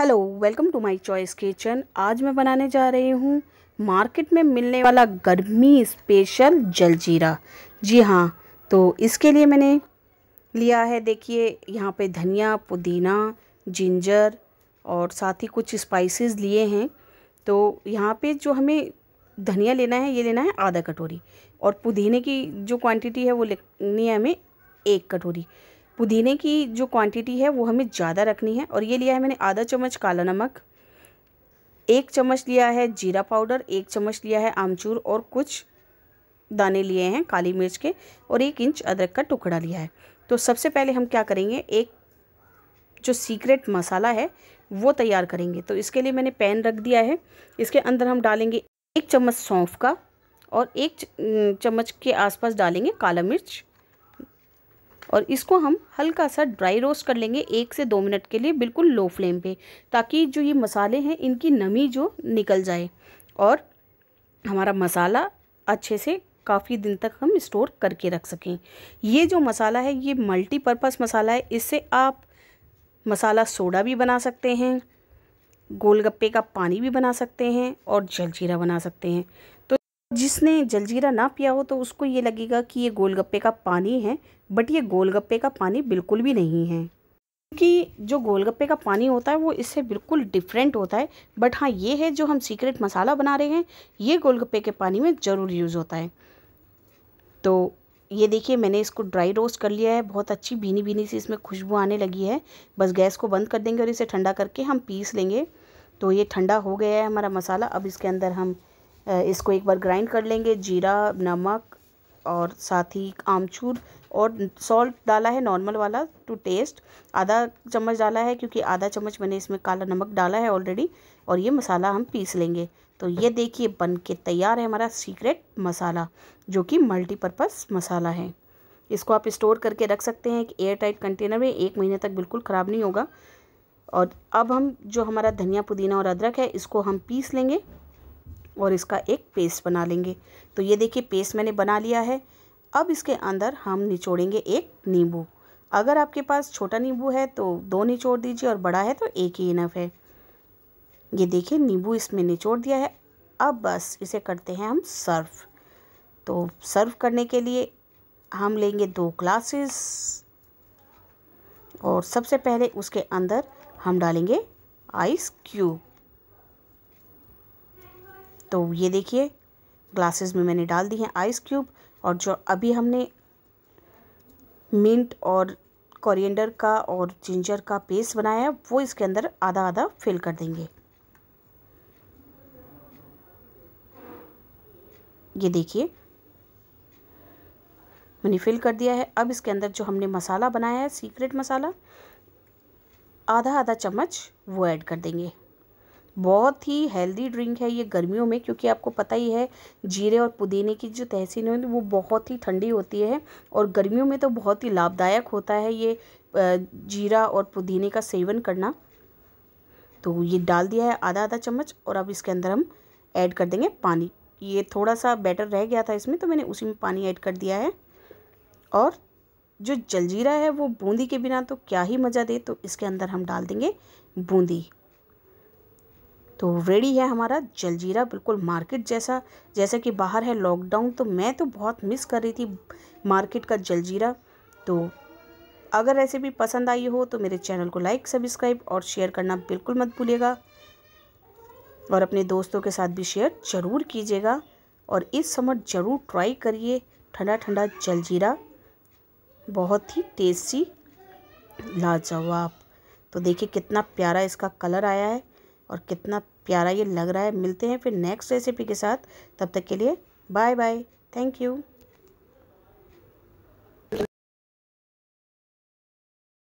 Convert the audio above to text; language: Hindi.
hello welcome to my choice kitchen आज मैं बनाने जा रही हूँ मार्केट में मिलने वाला गर्मी स्पेशल जलजीरा जी हाँ तो इसके लिए मैंने लिया है देखिए यहाँ पे धनिया पुदीना जिंजर और साथ ही कुछ स्पाइसेस लिए हैं तो यहाँ पे जो हमें धनिया लेना है ये लेना है आधा कटोरी और पुदीने की जो क्वांटिटी है वो लेनी है हमें एक कटोरी पुदीने की जो क्वांटिटी है वो हमें ज़्यादा रखनी है और ये लिया है मैंने आधा चम्मच काला नमक एक चम्मच लिया है जीरा पाउडर एक चम्मच लिया है आमचूर और कुछ दाने लिए हैं काली मिर्च के और एक इंच अदरक का टुकड़ा लिया है तो सबसे पहले हम क्या करेंगे एक जो सीक्रेट मसाला है वो तैयार करेंगे तो इसके लिए मैंने पैन रख दिया है इसके अंदर हम डालेंगे एक चम्मच सौंफ का और एक चम्मच के आसपास डालेंगे काला मिर्च और इसको हम हल्का सा ड्राई रोस्ट कर लेंगे एक से दो मिनट के लिए बिल्कुल लो फ्लेम पे ताकि जो ये मसाले हैं इनकी नमी जो निकल जाए और हमारा मसाला अच्छे से काफ़ी दिन तक हम स्टोर करके रख सकें ये जो मसाला है ये मल्टीपर्पज़ मसाला है इससे आप मसाला सोडा भी बना सकते हैं गोलगप्पे का पानी भी बना सकते हैं और जलजीरा बना सकते हैं तो जिसने जलजीरा ना पिया हो तो उसको ये लगेगा कि ये गोलगप्पे का पानी है बट ये गोलगप्पे का पानी बिल्कुल भी नहीं है क्योंकि जो गोलगप्पे का पानी होता है वो इससे बिल्कुल डिफरेंट होता है बट हाँ ये है जो हम सीक्रेट मसाला बना रहे हैं ये गोलगप्पे के पानी में ज़रूर यूज़ होता है तो ये देखिए मैंने इसको ड्राई रोस्ट कर लिया है बहुत अच्छी भीनी भीनी सी इसमें खुशबू आने लगी है बस गैस को बंद कर देंगे और इसे ठंडा करके हम पीस लेंगे तो ये ठंडा हो गया है हमारा मसाला अब इसके अंदर हम इसको एक बार ग्राइंड कर लेंगे जीरा नमक और साथ ही आमचूर और सॉल्ट डाला है नॉर्मल वाला टू टेस्ट आधा चम्मच डाला है क्योंकि आधा चम्मच मैंने इसमें काला नमक डाला है ऑलरेडी और ये मसाला हम पीस लेंगे तो ये देखिए बन के तैयार है हमारा सीक्रेट मसाला जो कि मल्टीपर्पज़ मसाला है इसको आप स्टोर करके रख सकते हैं एक एयर टाइट कंटेनर में एक महीने तक बिल्कुल ख़राब नहीं होगा और अब हम जो हमारा धनिया पुदीना और अदरक है इसको हम पीस लेंगे और इसका एक पेस्ट बना लेंगे तो ये देखिए पेस्ट मैंने बना लिया है अब इसके अंदर हम निचोड़ेंगे एक नींबू अगर आपके पास छोटा नींबू है तो दो निचोड़ दीजिए और बड़ा है तो एक ही इनफ है ये देखिए नींबू इसमें निचोड़ दिया है अब बस इसे करते हैं हम सर्व तो सर्व करने के लिए हम लेंगे दो ग्लासेस और सबसे पहले उसके अंदर हम डालेंगे आइस क्यूब तो ये देखिए ग्लासेस में मैंने डाल दी हैं आइस क्यूब और जो अभी हमने मिंट और कोरिएंडर का और जिंजर का पेस्ट बनाया है वो इसके अंदर आधा आधा फिल कर देंगे ये देखिए मैंने फिल कर दिया है अब इसके अंदर जो हमने मसाला बनाया है सीक्रेट मसाला आधा आधा चम्मच वो ऐड कर देंगे बहुत ही हेल्दी ड्रिंक है ये गर्मियों में क्योंकि आपको पता ही है जीरे और पुदीने की जो तहसीन होती है वो बहुत ही ठंडी होती है और गर्मियों में तो बहुत ही लाभदायक होता है ये जीरा और पुदीने का सेवन करना तो ये डाल दिया है आधा आधा चम्मच और अब इसके अंदर हम ऐड कर देंगे पानी ये थोड़ा सा बैटर रह गया था इसमें तो मैंने उसी में पानी ऐड कर दिया है और जो जलजीरा है वो बूंदी के बिना तो क्या ही मज़ा दे तो इसके अंदर हम डाल देंगे बूंदी तो रेडी है हमारा जलजीरा बिल्कुल मार्केट जैसा जैसा कि बाहर है लॉकडाउन तो मैं तो बहुत मिस कर रही थी मार्केट का जलजीरा तो अगर रेसिपी पसंद आई हो तो मेरे चैनल को लाइक सब्सक्राइब और शेयर करना बिल्कुल मत भूलिएगा और अपने दोस्तों के साथ भी शेयर ज़रूर कीजिएगा और इस समर ज़रूर ट्राई करिए ठंडा ठंडा जलजीरा बहुत ही टेस्टी लाजवाब तो देखिए कितना प्यारा इसका कलर आया है और कितना प्यारा ये लग रहा है मिलते हैं फिर नेक्स्ट रेसिपी के साथ तब तक के लिए बाय बाय थैंक यू